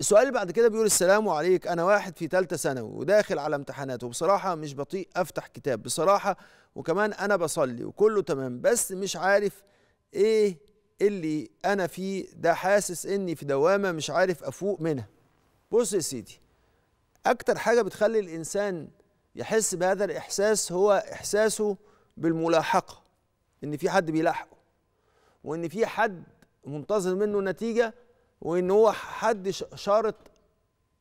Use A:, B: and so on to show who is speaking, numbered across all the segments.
A: السؤال اللي بعد كده بيقول السلام عليك انا واحد في ثالثه ثانوي وداخل على امتحانات وبصراحه مش بطيء افتح كتاب بصراحه وكمان انا بصلي وكله تمام بس مش عارف ايه اللي انا فيه ده حاسس اني في دوامه مش عارف افوق منها بص يا سيدي اكتر حاجه بتخلي الانسان يحس بهذا الاحساس هو احساسه بالملاحقه ان في حد بيلاحقه وان في حد منتظر منه نتيجه وان هو حد شارط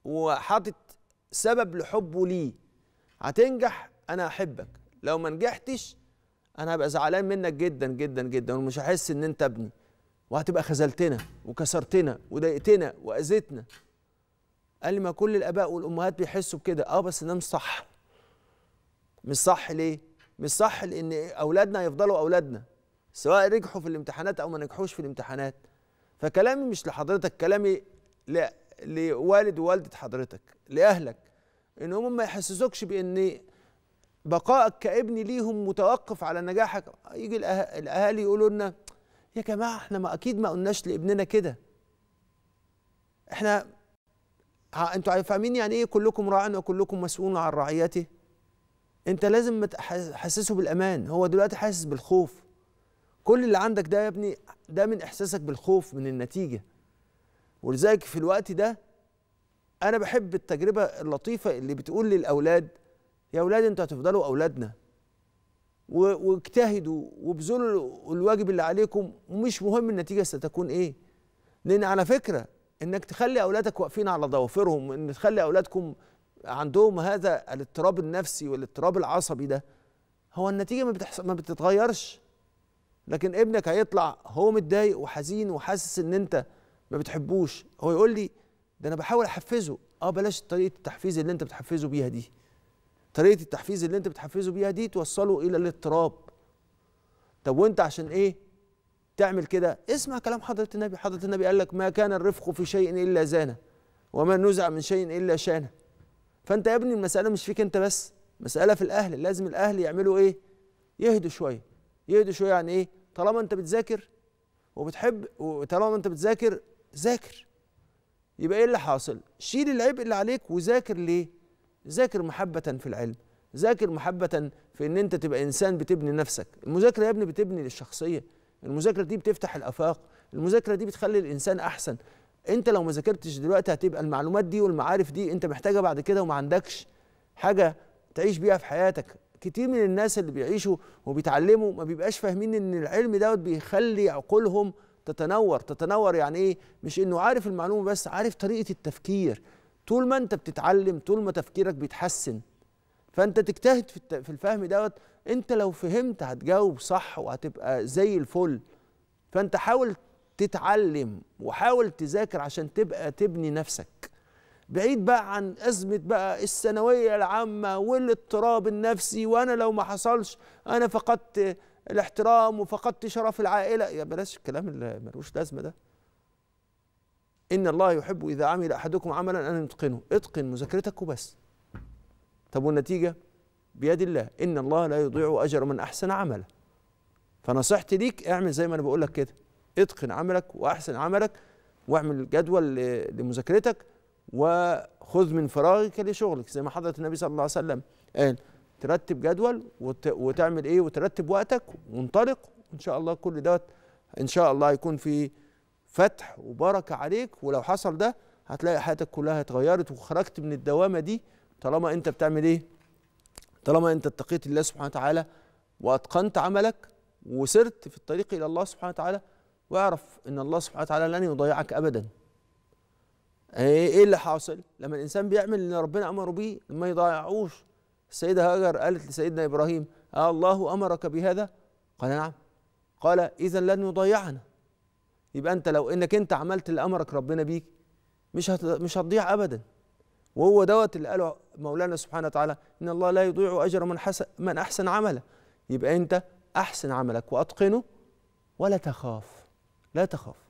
A: وحاطط سبب لحبه ليه هتنجح انا احبك لو ما نجحتش انا هبقى زعلان منك جدا جدا جدا ومش هحس ان انت ابني وهتبقى خذلتنا وكسرتنا وضايقتنا واذيتنا قال لي ما كل الاباء والامهات بيحسوا بكده اه بس ده مش صح مش صح ليه مش صح لان اولادنا هيفضلوا اولادنا سواء نجحوا في الامتحانات او ما نجحوش في الامتحانات فكلامي مش لحضرتك كلامي ل... لوالد ووالده حضرتك لاهلك ان هم ما يحسسوكش بان بقائك كابن ليهم متوقف على نجاحك يجي الأه... الاهالي يقولوا لنا يا جماعه احنا ما اكيد ما قلناش لابننا كده احنا انتوا فاهمين يعني ايه كلكم راع وكلكم مسؤول عن رعيته انت لازم تحسسه بالامان هو دلوقتي حاسس بالخوف كل اللي عندك ده يا ابني ده من احساسك بالخوف من النتيجه ولذلك في الوقت ده انا بحب التجربه اللطيفه اللي بتقول للاولاد يا اولاد انتوا هتفضلوا اولادنا واجتهدوا وبذلوا الواجب اللي عليكم ومش مهم النتيجه ستكون ايه لان على فكره انك تخلي اولادك واقفين على ضوافرهم ان تخلي اولادكم عندهم هذا الاضطراب النفسي والاضطراب العصبي ده هو النتيجه ما, بتحس... ما بتتغيرش لكن ابنك هيطلع هو متضايق وحزين وحاسس ان انت ما بتحبوش هو يقول لي ده انا بحاول احفزه اه بلاش طريقه التحفيز اللي انت بتحفزه بيها دي طريقه التحفيز اللي انت بتحفزه بيها دي توصله الى الاضطراب طب وانت عشان ايه تعمل كده اسمع كلام حضره النبي حضره النبي قال لك ما كان الرفق في شيء الا زانه وما نزع من شيء الا شانه فانت يا ابني المساله مش فيك انت بس مساله في الاهل لازم الاهل يعملوا ايه يهدوا شويه يهدوا شويه يعني ايه طالما انت بتذاكر وبتحب وطالما انت بتذاكر ذاكر يبقى ايه اللي حاصل شيل العبء اللي عليك وذاكر ليه ذاكر محبه في العلم ذاكر محبه في ان انت تبقى انسان بتبني نفسك المذاكره يا ابني بتبني للشخصيه المذاكره دي بتفتح الافاق المذاكره دي بتخلي الانسان احسن انت لو ما ذاكرتش دلوقتي هتبقى المعلومات دي والمعارف دي انت محتاجها بعد كده وما عندكش حاجه تعيش بيها في حياتك كتير من الناس اللي بيعيشوا وبيتعلموا ما بيبقاش فاهمين ان العلم دوت بيخلي عقولهم تتنور تتنور يعني ايه مش انه عارف المعلومه بس عارف طريقه التفكير طول ما انت بتتعلم طول ما تفكيرك بيتحسن فانت تجتهد في الفهم دوت انت لو فهمت هتجاوب صح وهتبقى زي الفل فانت حاول تتعلم وحاول تذاكر عشان تبقى تبني نفسك بعيد بقى عن أزمة بقى الثانوية العامة والاضطراب النفسي وأنا لو ما حصلش أنا فقدت الاحترام وفقدت شرف العائلة يا بلاش الكلام اللي ملوش لازمة ده إن الله يحب إذا عمل أحدكم عملا أن يتقنه اتقن مذاكرتك وبس طب والنتيجة بيد الله إن الله لا يضيع أجر من أحسن عملا فنصيحتي ليك اعمل زي ما أنا بقول لك كده اتقن عملك وأحسن عملك واعمل جدول لمذاكرتك وخذ من فراغك لشغلك زي ما حضرة النبي صلى الله عليه وسلم قال ترتب جدول وتعمل ايه وترتب وقتك وانطلق ان شاء الله كل دوت ان شاء الله يكون في فتح وبركه عليك ولو حصل ده هتلاقي حياتك كلها اتغيرت وخرجت من الدوامه دي طالما انت بتعمل ايه طالما انت اتقيت الله سبحانه وتعالى واتقنت عملك وسرت في الطريق الى الله سبحانه وتعالى واعرف ان الله سبحانه وتعالى لن يضيعك ابدا يعني إيه-, ايه اللي حاصل لما الانسان بيعمل اللي ربنا امره بيه ما يضيعوش السيده هاجر قالت لسيدنا ابراهيم آه الله امرك بهذا قال نعم قال اذا لن يضيعنا يبقى انت لو انك انت عملت اللي امرك ربنا بيك مش هت... مش هتضيع ابدا وهو دوت اللي قاله مولانا سبحانه وتعالى ان الله لا يضيع اجر من حسن من احسن عملا يبقى انت احسن عملك واتقنه ولا تخاف لا تخاف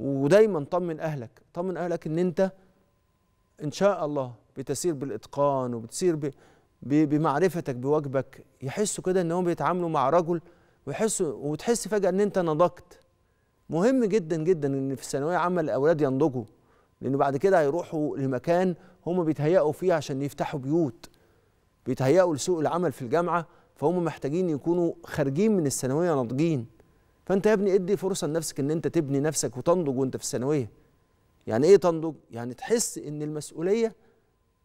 A: ودايما طمن اهلك طمن اهلك ان انت ان شاء الله بتسير بالاتقان وبتسير ب... ب... بمعرفتك بواجبك يحسوا كده ان هم بيتعاملوا مع رجل ويحسوا وتحس فجاه ان انت نضجت مهم جدا جدا ان في الثانويه عامه الاولاد ينضجوا لانه بعد كده هيروحوا لمكان هم بيتهيأوا فيه عشان يفتحوا بيوت بيتهيأوا لسوق العمل في الجامعه فهم محتاجين يكونوا خارجين من الثانويه ناضجين فانت يا ابني ادي فرصه لنفسك ان انت تبني نفسك وتنضج وانت في الثانويه يعني ايه تنضج يعني تحس ان المسؤوليه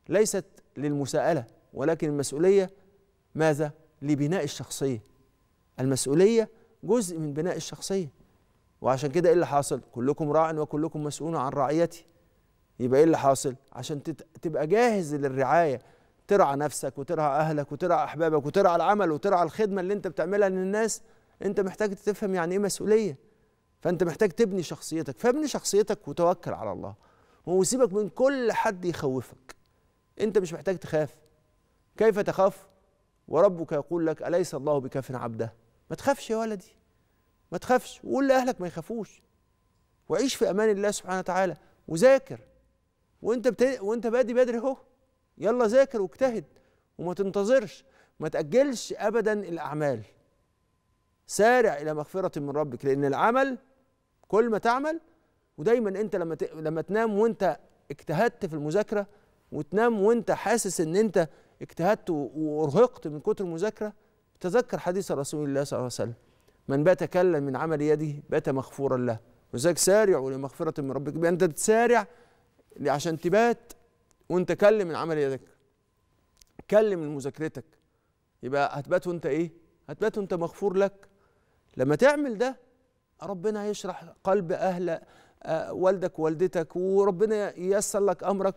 A: ليست للمساءله ولكن المسؤوليه ماذا لبناء الشخصيه المسؤوليه جزء من بناء الشخصيه وعشان كده ايه اللي حاصل كلكم راع وكلكم مسؤول عن رعيته يبقى ايه اللي حاصل عشان تبقى جاهز للرعايه ترعى نفسك وترعى اهلك وترعى احبابك وترعى العمل وترعى الخدمه اللي انت بتعملها للناس انت محتاج تفهم يعني ايه مسؤوليه فانت محتاج تبني شخصيتك فابني شخصيتك وتوكل على الله وسيبك من كل حد يخوفك انت مش محتاج تخاف كيف تخاف وربك يقول لك اليس الله بكاف عبده ما تخافش يا ولدي ما تخافش وقول لاهلك ما يخافوش وعيش في امان الله سبحانه وتعالى وذاكر وانت بت... وانت بادي بدري اهو يلا ذاكر واجتهد وما تنتظرش ما تاجلش ابدا الاعمال سارع الى مغفره من ربك لان العمل كل ما تعمل ودايما انت لما ت... لما تنام وانت اجتهدت في المذاكره وتنام وانت حاسس ان انت اجتهدت وارهقت من كتر المذاكره تذكر حديث رسول الله صلى الله عليه وسلم من بات كلا من عمل يده بات مغفورا له وذلك سارع لمغفرة من ربك انت تسارع عشان تبات وانت كلم من عمل يدك كلم من مذاكرتك يبقى هتبات وانت ايه هتبات وانت مغفور لك لما تعمل ده ربنا هيشرح قلب أهل آه، والدك ووالدتك وربنا ييسر لك أمرك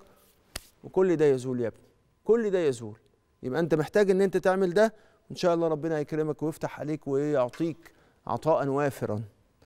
A: وكل ده يزول يا ابني كل ده يزول يبقى أنت محتاج إن أنت تعمل ده ان شاء الله ربنا يكرمك ويفتح عليك ويعطيك عطاء وافرا